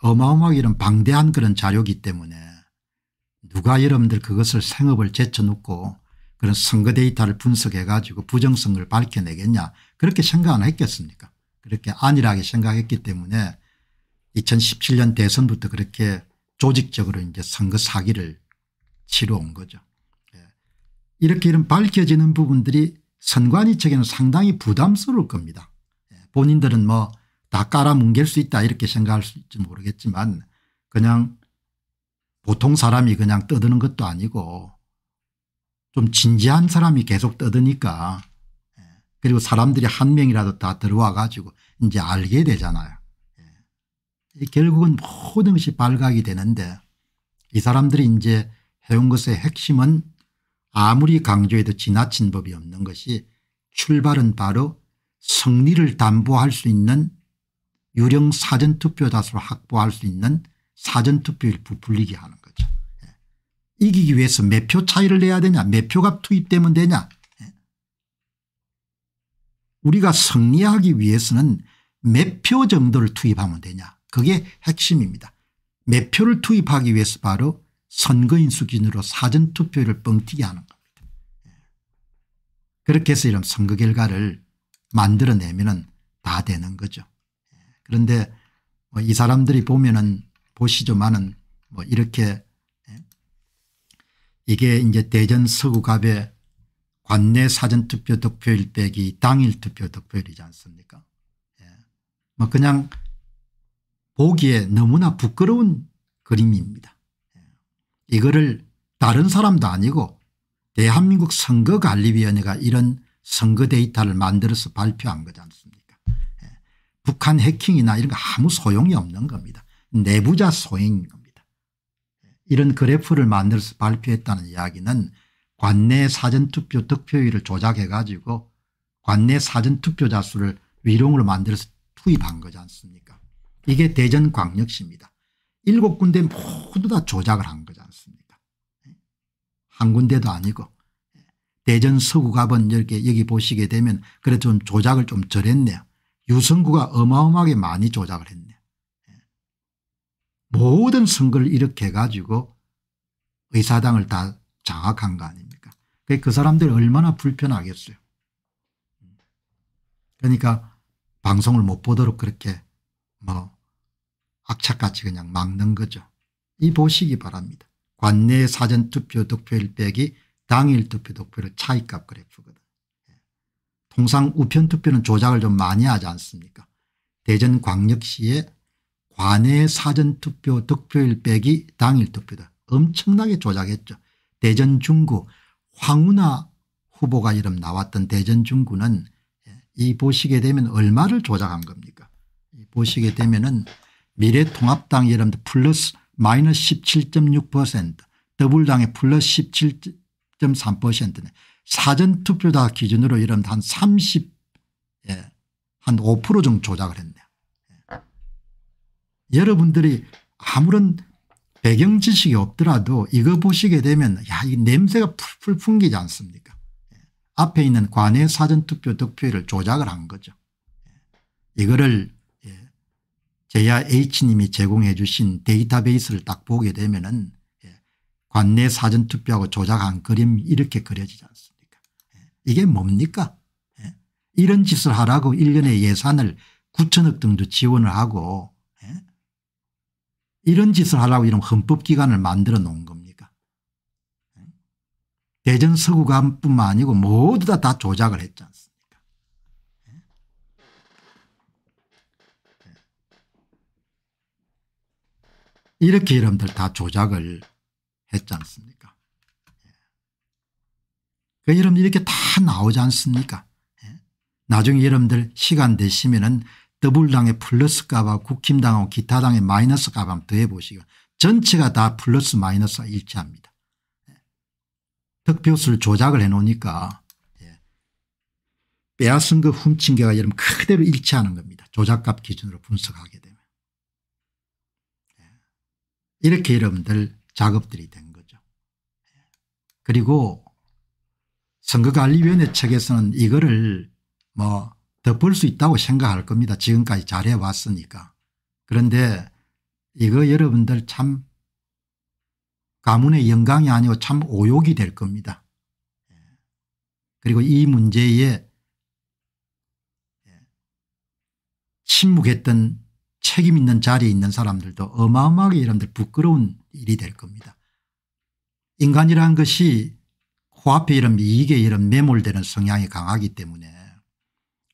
어마어마하게 이런 방대한 그런 자료기 때문에 누가 여러분들 그것을 생업을 제쳐놓고 그런 선거 데이터를 분석해 가지고 부정성을 밝혀내겠냐 그렇게 생각 안 했겠습니까 그렇게 안일하게 생각했기 때문에 2017년 대선부터 그렇게 조직적으로 이제 선거 사기를 치러 온 거죠. 예. 이렇게 이런 밝혀지는 부분들이 선관위 측에는 상당히 부담스러울 겁니다. 예. 본인들은 뭐다 깔아뭉갤 수 있다 이렇게 생각할 수 있지 모르겠지만 그냥 보통 사람이 그냥 떠드는 것도 아니고 좀 진지한 사람이 계속 떠드니까 예. 그리고 사람들이 한 명이라도 다 들어와 가지고 이제 알게 되잖아요. 예. 결국은 모든 것이 발각이 되는데 이 사람들이 이제 해온 것의 핵심은 아무리 강조해도 지나친 법이 없는 것이 출발은 바로 승리를 담보할 수 있는 유령 사전투표 자수를 확보할 수 있는 사전투표 일부 풀리게 하는 거죠. 예. 이기기 위해서 몇 표 차이를 내야 되냐 몇 표값 투입되면 되냐 예. 우리가 승리하기 위해서는 몇 표 정도를 투입하면 되냐 그게 핵심입니다. 몇 표를 투입하기 위해서 바로 선거인수 기준으로 사전투표를 뻥튀기 하는 겁니다. 예. 그렇게 해서 이런 선거 결과를 만들어내면 다 되는 거죠. 그런데 뭐이 사람들이 보면은 보시죠만은 뭐 이렇게 예? 이게 이제 대전 서구갑의 관내 사전투표 득표일 빼기 당일 투표 득표일이지 않습니까 예. 뭐 그냥 보기에 너무나 부끄러운 그림입니다. 예. 이거를 다른 사람도 아니고 대한민국 선거관리위원회가 이런 선거 데이터를 만들어서 발표한 거지 않습니까 북한 해킹이나 이런 거 아무 소용이 없는 겁니다. 내부자 소행인 겁니다. 이런 그래프를 만들어서 발표했다는 이야기는 관내 사전투표 득표율을 조작해 가지고 관내 사전투표자 수를 위롱으로 만들어서 투입한 거지 않습니까 이게 대전광역시입니다. 일곱 군데 모두 다 조작을 한 거지 않습니까 한 군데도 아니고 대전 서구갑은 이렇게 여기 보시게 되면 그래도 좀 조작을 좀 덜했네요. 유승구가 어마어마하게 많이 조작을 했네. 예. 모든 선거를 이렇게 가지고 의사당을 다 장악한 거 아닙니까 그 사람들 얼마나 불편하겠어요. 그러니까 방송을 못 보도록 그렇게 뭐 악착같이 그냥 막는 거죠. 이 보시기 바랍니다. 관내 사전투표 득표율 빼기 당일 투표 득표율 차이값 그래프거든. 통상 우편투표는 조작을 좀 많이 하지 않습니까 대전광역시의 관내 사전투표 득표일 빼기 당일 투표다. 엄청나게 조작했죠. 대전 중구 황운하 후보가 이름 나왔던 대전 중구는 예, 이 보시게 되면 얼마를 조작한 겁니까 보시게 되면은 미래통합당 예를 들 플러스 마이너스 17.6% 더불당의 플러스 17.3%네. 사전투표다 기준으로 이런 한 30, 예, 한 5% 정도 조작을 했네요. 예. 여러분들이 아무런 배경 지식이 없더라도 이거 보시게 되면 야, 이 냄새가 풀풀 풍기지 않습니까? 예. 앞에 있는 관외 사전투표 득표율을 조작을 한 거죠. 예. 이거를 예, 제야 H님이 제공해 주신 데이터베이스를 딱 보게 되면 예, 관내 사전투표하고 조작한 그림이 렇게 그려지지 않습니까 이게 뭡니까 예? 이런 짓을 하라고 1년에 예산을 9천억 정도 지원을 하고 예? 이런 짓을 하라고 이런 헌법기관을 만들어 놓은 겁니까 예? 대전 서구관뿐만 아니고 모두 다, 다 조작을 했지 않습니까 이렇게 여러분들 다 조작을 했지 않습니까 그 여러분 이렇게 다 나오지 않습니까 예? 나중에 여러분들 시간 되시면은 더블당의 플러스 값하 국힘당하고 기타당의 마이너스 값 한번 더해보시고 전체가 다 플러스 마이너스가 일치합니다. 예? 득표수를 조작을 해놓으니까 예. 빼앗은 거 그 훔친 게가 여러분 그대로 일치하는 겁니다. 조작값 기준으로 분석하게 되면. 이렇게 여러분들 작업들이 된 거죠. 그리고 선거관리위원회 측에서는 이거를 뭐 덮을 수 있다고 생각할 겁니다. 지금까지 잘해왔으니까. 그런데 이거 여러분들 참 가문의 영광이 아니고 참 오욕이 될 겁니다. 그리고 이 문제에 침묵했던 책임 있는 자리에 있는 사람들도 어마어마하게 여러분들 부끄러운 일이 될 겁니다. 인간이라는 것이 코앞에 이런 이익에 이런 매몰되는 성향이 강하기 때문에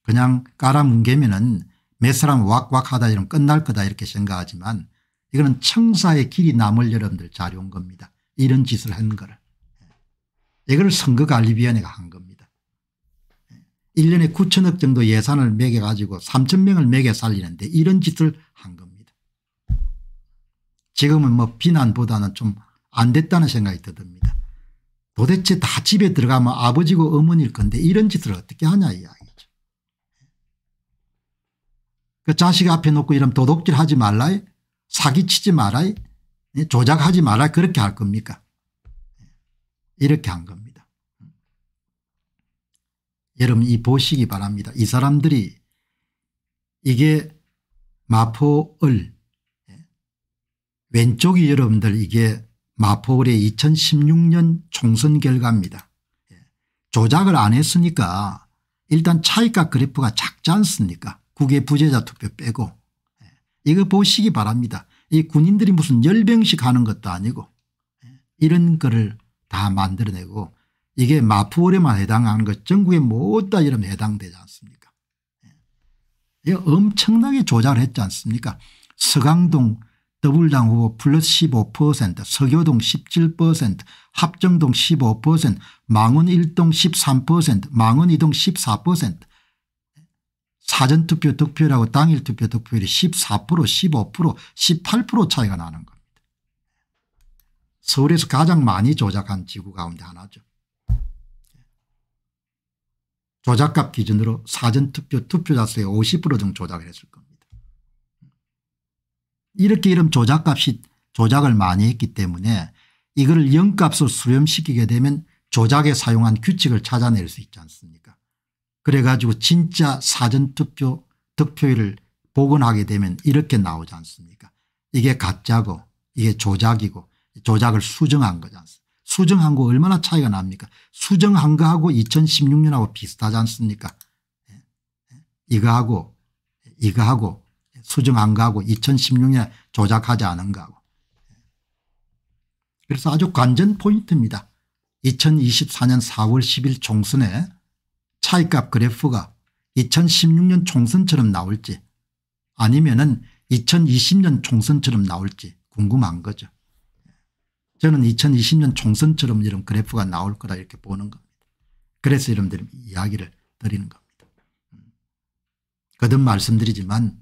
그냥 깔아뭉개면은 몇 사람 왁왁하다 이런 끝날 거다 이렇게 생각하지만 이거는 청사의 길이 남을 여러분들 자료인 겁니다. 이런 짓을 한 거를. 예. 이걸 선거관리위원회가 한 겁니다. 1년에 예. 9천억 정도 예산을 매겨가지고 3천 명을 매겨 살리는데 이런 짓을 한 겁니다. 지금은 뭐 비난보다는 좀 안 됐다는 생각이 드 듭니다. 도대체 다 집에 들어가면 아버지고 어머니일 건데 이런 짓을 어떻게 하냐 이야기죠. 그 자식 앞에 놓고 이런 도둑질 하지 말라 사기치지 말아 예, 조작하지 말아 그렇게 할 겁니까 예, 이렇게 한 겁니다. 여러분 이 보시기 바랍니다. 이 사람들이 이게 마포을 예, 왼쪽이 여러분들 이게 마포울의 2016년 총선 결과입니다. 예. 조작을 안 했으니까 일단 차이값 그래프가 작지 않습니까 국외 부재자 투표 빼고 예. 이거 보시기 바랍니다. 이 군인들이 무슨 열병식 하는 것도 아니고 예. 이런 거를 다 만들어내고 이게 마포울에만 해당하는 것 전국에 모두 이러면 해당되지 않습니까 이 엄청나게 조작을 했지 않습니까 서강동 더불당 후보 플러스 15% 서교동 17% 합정동 15% 망원 1동 13% 망원 2동 14% 사전투표 득표율하고 당일투표 득표율이 14% 15% 18% 차이가 나는 겁니다. 서울에서 가장 많이 조작한 지구 가운데 하나죠. 조작값 기준으로 사전투표 투표자 수의 50% 정도 조작을 했을 겁니다. 이렇게 이름 조작값이 조작을 많이 했기 때문에 이걸 0값을 수렴시키게 되면 조작에 사용한 규칙을 찾아낼 수 있지 않습니까 그래 가지고 진짜 사전투표 득표율을 복원하게 되면 이렇게 나오지 않습니까 이게 가짜고 이게 조작이고 조작을 수정한 거지 않습니까 수정한 거 얼마나 차이가 납니까 수정한 거하고 2016년하고 비슷하지 않습니까 예? 예? 이거하고 이거하고 수정한 거하고 2016년에 조작하지 않은 거하고. 그래서 아주 관전 포인트입니다. 2024년 4월 10일 총선에 차이값 그래프가 2016년 총선처럼 나올지 아니면 은 2020년 총선처럼 나올지 궁금한 거죠. 저는 2020년 총선처럼 이런 그래프가 나올 거라 이렇게 보는 겁니다. 그래서 여러분들 이야기를 드리는 겁니다. 거듭 말씀드리지만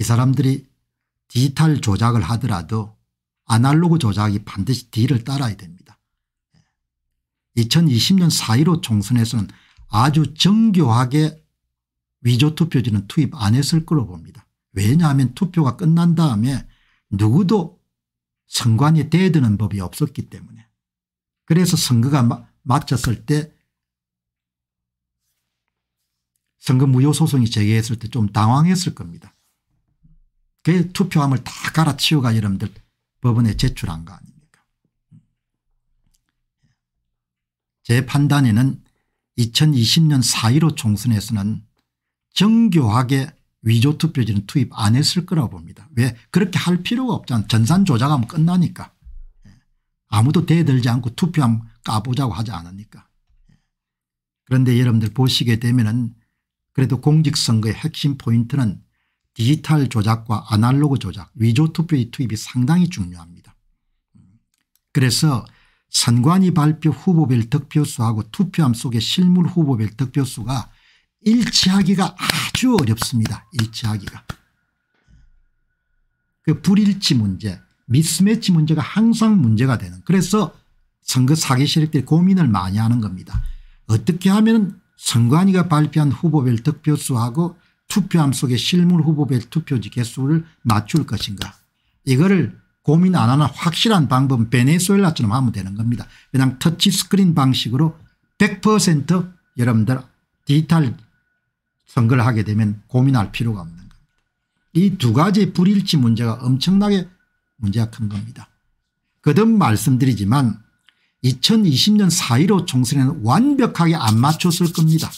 이 사람들이 디지털 조작을 하더라도 아날로그 조작이 반드시 뒤를 따라야 됩니다. 2020년 예. 4.15 총선에서는 아주 정교하게 위조투표지는 투입 안 했을 거로 봅니다. 왜냐하면 투표가 끝난 다음에 누구도 선관위에 대드는 법이 없었기 때문에 그래서 선거가 마쳤을 때 선거 무효 소송이 제기했을 때 좀 당황했을 겁니다. 그 투표함을 다 갈아치우가 여러분들 법원에 제출한 거 아닙니까 제 판단에는 2020년 4.15 총선에서는 정교하게 위조투표지는 투입 안 했을 거라고 봅니다. 왜 그렇게 할 필요가 없잖아 전산 조작하면 끝나니까 아무도 대들지 않고 투표함 까보자고 하지 않으니까 그런데 여러분들 보시게 되면 은 그래도 공직선거의 핵심 포인트는 디지털 조작과 아날로그 조작 위조 투표의 투입이 상당히 중요합니다. 그래서 선관위 발표 후보별 득표수하고 투표함 속의 실물 후보별 득표수가 일치하기가 아주 어렵습니다. 일치하기가. 그 불일치 문제 미스매치 문제가 항상 문제가 되는 그래서 선거 사기 세력들이 고민을 많이 하는 겁니다. 어떻게 하면 선관위가 발표한 후보별 득표수하고 투표함 속에 실물 후보별 투표지 개수를 맞출 것인가 이거를 고민 안 하는 확실한 방법은 베네수엘라처럼 하면 되는 겁니다. 그냥 터치스크린 방식으로 100% 여러분들 디지털 선거를 하게 되면 고민할 필요가 없는 겁니다. 이 두 가지 불일치 문제가 엄청나게 문제가 큰 겁니다. 거듭 말씀드리지만 2020년 4.15 총선에는 완벽하게 안 맞췄을 겁니다.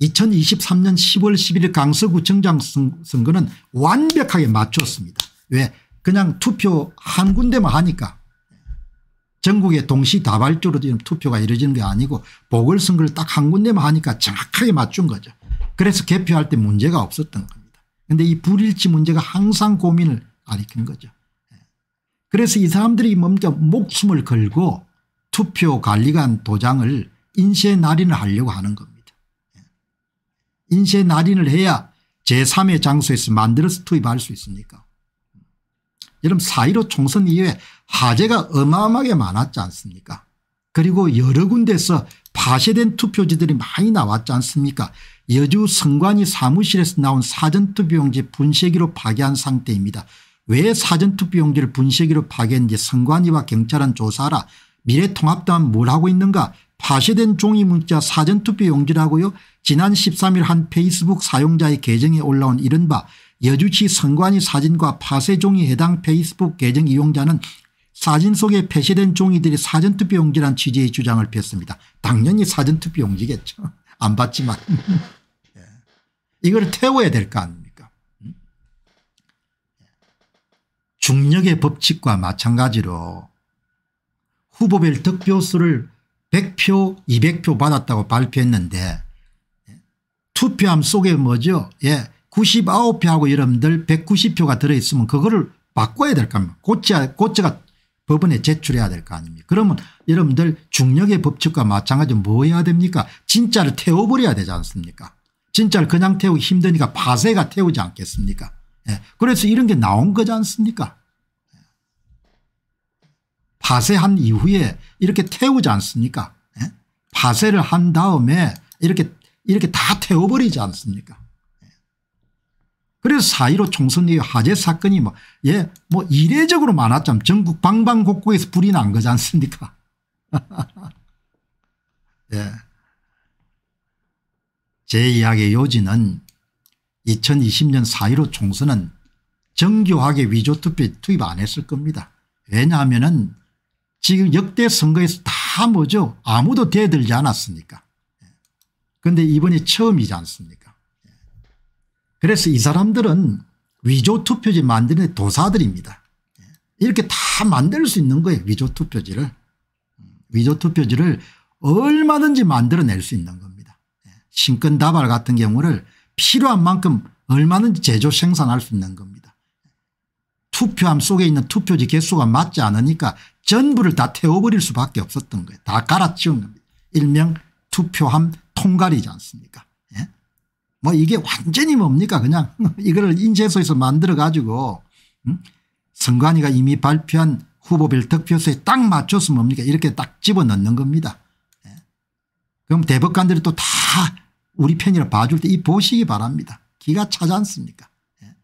2023년 10월 11일 강서구청장 선거는 완벽하게 맞췄습니다. 왜 그냥 투표 한 군데만 하니까 전국에 동시다발적으로 지금 투표가 이루어지는 게 아니고 보궐선거를 딱 한 군데만 하니까 정확하게 맞춘 거죠. 그래서 개표할 때 문제가 없었던 겁니다. 그런데 이 불일치 문제가 항상 고민을 가리키는 거죠. 예. 그래서 이 사람들이 먼저 목숨을 걸고 투표 관리관 도장을 인쇄 날인을 하려고 하는 겁니다. 인쇄 날인을 해야 제3의 장소에서 만들어서 투입할 수 있습니까 여러분 4.15 총선 이후에 화재가 어마어마하게 많았지 않습니까 그리고 여러 군데서 파쇄된 투표지들이 많이 나왔지 않습니까 여주 성관이 사무실에서 나온 사전투표용지 분쇄기로 파괴한 상태입니다. 왜 사전투표용지를 분쇄기로 파괴했는지 성관이와 경찰은 조사하라. 미래통합당은 뭘 하고 있는가 파쇄된 종이 문자 사전투표 용지라고요. 지난 13일 한 페이스북 사용자의 계정에 올라온 이른바 여주시 선관위 사진과 파쇄 종이 해당 페이스북 계정 이용자는 사진 속에 폐쇄된 종이들이 사전투표 용지란 취지의 주장을 폈습니다. 당연히 사전투표 용지겠죠. 안 봤지만. 예. 이걸 태워야 될 거 아닙니까 음? 중력의 법칙과 마찬가지로 후보별 득표수를 100표 200표 받았다고 발표했는데 투표함 속에 뭐죠 예 99표하고 여러분들 190표가 들어있으면 그거를 바꿔야 될 겁니다. 고쳐, 고쳐가 법원에 제출해야 될 거 아닙니까 그러면 여러분들 중력의 법칙과 마찬가지로 뭐 해야 됩니까 진짜를 태워버려야 되지 않습니까 진짜를 그냥 태우기 힘드니까 파쇄가 태우지 않겠습니까 예. 그래서 이런 게 나온 거지 않습니까 파쇄한 이후에 이렇게 태우지 않습니까 예? 파쇄를 한 다음에 이렇게 이렇게 다 태워버리지 않습니까 예. 그래서 사1로 총선 이후 화재 사건이 뭐, 예, 뭐 이례적으로 많았죠. 전국 방방곡곡에서 불이 난 거지 않습니까? 예. 제 이야기의 요지는 2020년 사1로 총선은 정교하게 위조투표 투입 안 했을 겁니다. 왜냐하면 은 지금 역대 선거에서 다 뭐죠 아무도 대들지 않았습니까 그런데 이번이 처음이지 않습니까 그래서 이 사람들은 위조 투표지 만드는 도사들입니다 이렇게 다 만들 수 있는 거예요 위조 투표지를 위조 투표지를 얼마든지 만들어낼 수 있는 겁니다 신권다발 같은 경우를 필요한 만큼 얼마든지 제조 생산할 수 있는 겁니다. 투표함 속에 있는 투표지 개수가 맞지 않으니까 전부를 다 태워버릴 수밖에 없었던 거예요. 다 갈아치운 겁니다. 일명 투표함 통갈이지 않습니까 예? 뭐 이게 완전히 뭡니까 그냥 이거 인쇄소에서 만들어 가지고 음? 선관위가 이미 발표한 후보별 득표수에 딱 맞춰서 뭡니까 이렇게 딱 집어넣는 겁니다. 예? 그럼 대법관들이 또 다 우리 편이라 봐줄 때 이 보시기 바랍니다. 기가 차지 않습니까 예?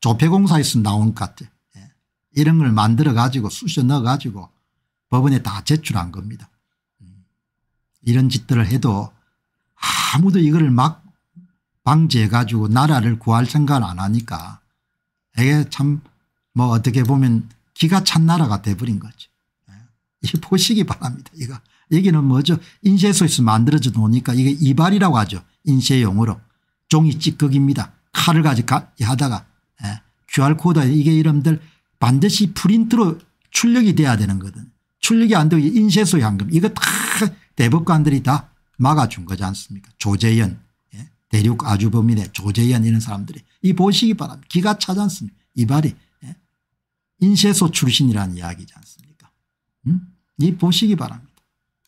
조폐공사에서 나온 것 같아요. 이런 걸 만들어 가지고 쑤셔 넣어 가지고 법원에 다 제출한 겁니다. 이런 짓들을 해도 아무도 이거를 막 방지해 가지고 나라를 구할 생각을 안 하니까 이게 참 뭐 어떻게 보면 기가 찬 나라가 돼버린 거죠. 예. 이 보시기 바랍니다. 이거 여기는 뭐죠 인쇄소에서 만들어져 놓으니까 이게 이발이라고 하죠. 인쇄용으로 종이 찌꺼기입니다. 칼을 가지고 하다가 QR코드 예. 이게 이름들 반드시 프린트로 출력이 돼야 되는 거든. 출력이 안 되고 인쇄소 현금 이거 다 대법관들이 다 막아준 거지 않습니까 조재현 예? 대륙 아주범인의 조재현 이런 사람들이 이 보시기 바랍니다. 기가 차지 않습니까 이발이 예? 인쇄소 출신이라는 이야기지 않습니까 음? 이 보시기 바랍니다.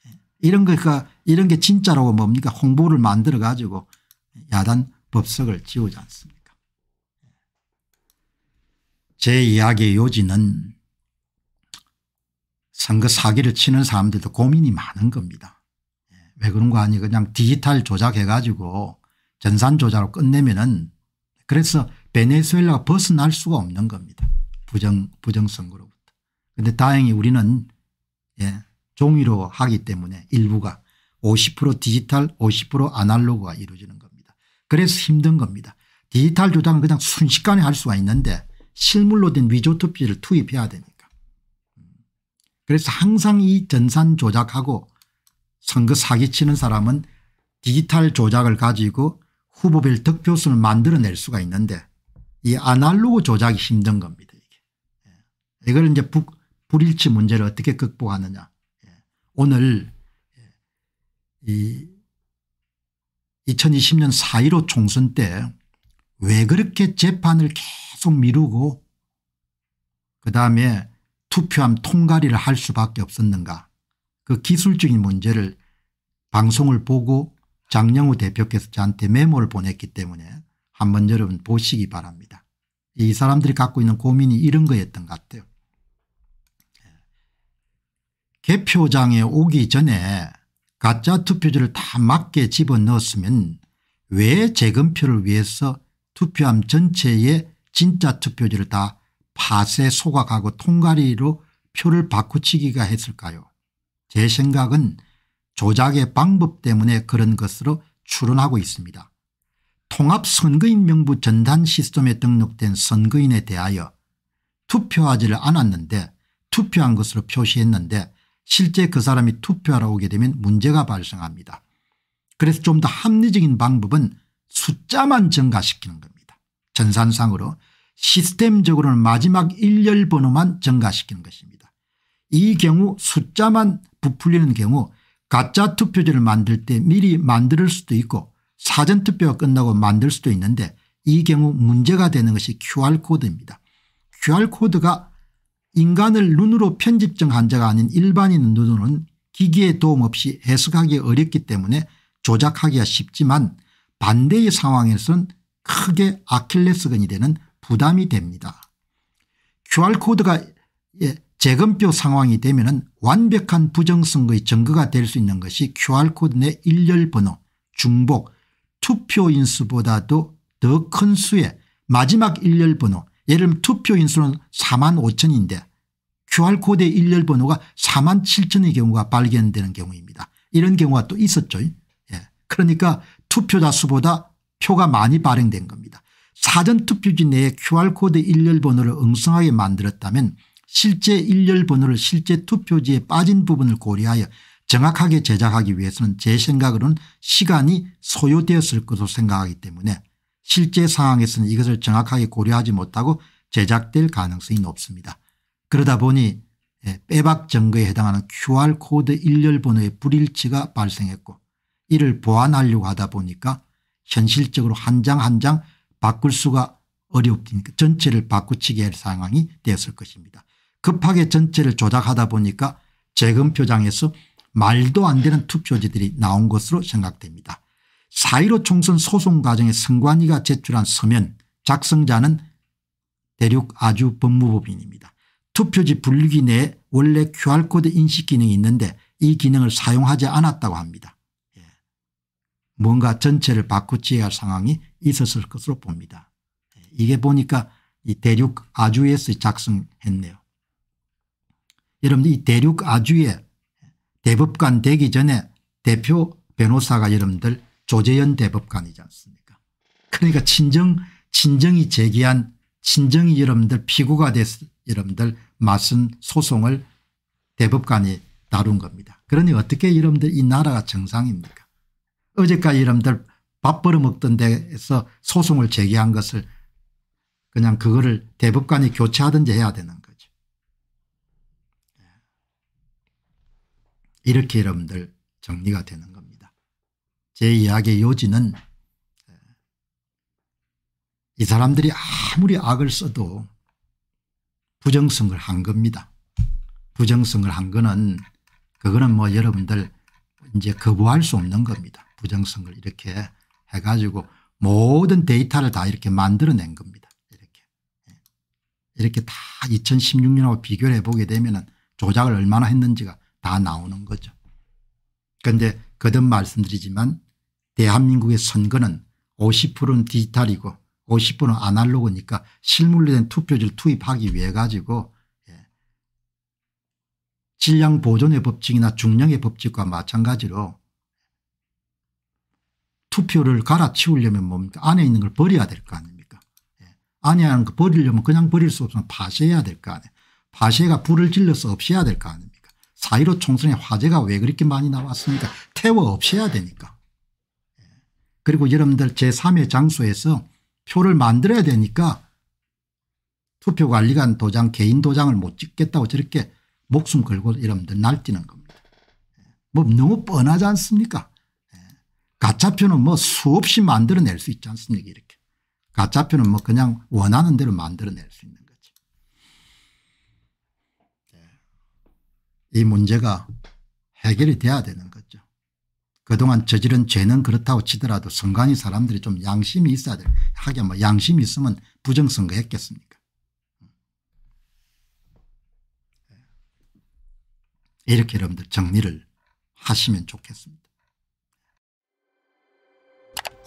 예? 이런 거가 이런 게 진짜라고 뭡니까 홍보를 만들어 가지고 야단 법석을 지우지 않습니까 제 이야기의 요지는 선거 사기를 치는 사람들도 고민이 많은 겁니다. 예, 왜 그런 거 아니 그냥 디지털 조작해 가지고 전산 조작으로 끝내면은 그래서 베네수엘라가 벗어날 수가 없는 겁니다. 부정 부정선거로부터. 근데 다행히 우리는 예, 종이로 하기 때문에 일부가 50% 디지털 50% 아날로그가 이루어지는 겁니다. 그래서 힘든 겁니다. 디지털 조작은 그냥 순식간에 할 수가 있는데 실물로 된 위조투표지를 투입해야 되니까. 그래서 항상 이 전산 조작하고 선거 사기치는 사람은 디지털 조작을 가지고 후보별 득표수를 만들어낼 수가 있는데 이 아날로그 조작이 힘든 겁니다. 이게. 예. 이걸 이제 북, 불일치 문제를 어떻게 극복하느냐. 예. 오늘 예. 이 2020년 4.15 총선 때왜 그렇게 재판을 계속 미루고 그다음에 투표함 통과리를 할 수밖에 없었는가 그 기술적인 문제를 방송을 보고 장영우 대표께서 저한테 메모를 보냈기 때문에 한번 여러분 보시기 바랍니다. 이 사람들이 갖고 있는 고민이 이런 거였던 것 같아요. 개표장에 오기 전에 가짜 투표지를 다 맞게 집어넣었으면 왜 재검표를 위해서 투표함 전체에 진짜 투표지를 다 파쇄 소각하고 통가리로 표를 바꾸치기가 했을까요 제 생각은 조작의 방법 때문에 그런 것으로 추론하고 있습니다. 통합선거인 명부 전단 시스템에 등록된 선거인에 대하여 투표하지를 않았는데 투표한 것으로 표시했는데 실제 그 사람이 투표하러 오게 되면 문제가 발생합니다. 그래서 좀 더 합리적인 방법은 숫자만 증가시키는 겁니다. 전산상으로 시스템적으로는 마지막 일렬 번호만 증가시키는 것입니다. 이 경우 숫자만 부풀리는 경우 가짜 투표지를 만들 때 미리 만들 수도 있고 사전투표가 끝나고 만들 수도 있는데 이 경우 문제가 되는 것이 QR코드입니다. QR코드가 인간을 눈으로 편집증 환자가 아닌 일반인 눈으로는 기기의 도움 없이 해석하기 어렵기 때문에 조작하기가 쉽지만 반대의 상황에서는 크게 아킬레스건이 되는 부담이 됩니다. QR코드가 예, 재검표 상황이 되면 완벽한 부정선거의 증거가 될 수 있는 것이 QR코드 내 일렬번호, 중복, 투표 인수보다도 더 큰 수의 마지막 일렬번호 예를 들면 투표 인수는 4만 5천인데 QR코드의 일렬번호가 4만 7천의 경우가 발견되는 경우입니다. 이런 경우가 또 있었죠. 예. 그러니까 투표자 수보다 표가 많이 발행된 겁니다. 사전투표지 내에 QR코드 일렬번호를 엉성하게 만들었다면 실제 일렬번호를 실제 투표지에 빠진 부분을 고려하여 정확하게 제작하기 위해서는 제 생각으로는 시간이 소요되었을 것으로 생각하기 때문에 실제 상황에서는 이것을 정확하게 고려하지 못하고 제작될 가능성이 높습니다. 그러다 보니 예, 빼박 증거에 해당하는 QR코드 일렬번호의 불일치가 발생했고 이를 보완하려고 하다 보니까 현실적으로 한 장 한 장 바꿀 수가 어렵니까 전체를 바꾸치게 할 상황이 됐을 것입니다. 급하게 전체를 조작하다 보니까 재검표장에서 말도 안 되는 투표지들이 나온 것으로 생각됩니다. 4.15 총선 소송 과정에 선관위가 제출한 서면 작성자는 대륙 아주 법무법인입니다. 투표지 분류기 내에 원래 QR코드 인식 기능이 있는데 이 기능을 사용하지 않았다고 합니다. 뭔가 전체를 바꾸지야 할 상황이 있었을 것으로 봅니다. 이게 보니까 이 대륙 아주에서 작성했네요. 여러분 이 대륙 아주에 대법관 되기 전에 대표 변호사가 여러분들 조재현 대법관이지 않습니까 그러니까 친정, 친정이 제기한 친정이 여러분들 피고가 돼서 여러분들 맞선 소송을 대법관이 다룬 겁니다. 그러니 어떻게 여러분들 이 나라가 정상입니까 어제까지 여러분들밥 벌어먹던 데에서 소송을 제기한 것을 그냥 그거를 대법관이 교체하든지 해야 되는 거죠. 예. 이렇게 여러분들 정리가 되는 겁니다. 제 이야기의 요지는 예, 이 사람들이 아무리 악을 써도 부정성을 한 겁니다. 부정성을 한 거는 그거는 뭐 여러분들 이제 거부할 수 없는 겁니다. 부정선거를 이렇게 해가지고 모든 데이터를 다 이렇게 만들어낸 겁니다. 이렇게. 예. 이렇게 다 2016년하고 비교를 해보게 되면 조작을 얼마나 했는지가 다 나오는 거죠. 그런데 거듭 말씀드리지만 대한민국의 선거는 50%는 디지털이고 50%는 아날로그니까 실물로 된 투표지를 투입하기 위해 가지고 예. 질량 보존의 법칙이나 중량의 법칙과 마찬가지로 투표를 갈아치우려면 뭡니까 안에 있는 걸 버려야 될 거 아닙니까 예. 안에 있는 거 버리려면 그냥 버릴 수 없으면 파쇄해야 될 거 아니에요 파쇄가 불을 질러서 없애야 될 거 아닙니까 4.15 총선의 화재가 왜 그렇게 많이 나왔습니까 태워 없애야 되니까 예. 그리고 여러분들 제3의 장소에서 표를 만들어야 되니까 투표관리관 도장 개인 도장을 못 찍겠다고 저렇게 목숨 걸고 여러분들 날뛰는 겁니다. 예. 뭐 너무 뻔하지 않습니까 가짜표는 뭐 수없이 만들어낼 수 있지 않습니까 이렇게. 가짜표는 뭐 그냥 원하는 대로 만들어낼 수 있는 거지. 이 문제가 해결이 돼야 되는 거죠. 그동안 저지른 죄는 그렇다고 치더라도 선관위 사람들이 좀 양심이 있어야 돼. 하긴 뭐 양심이 있으면 부정선거 했겠습니까. 이렇게 여러분들 정리를 하시면 좋겠습니다.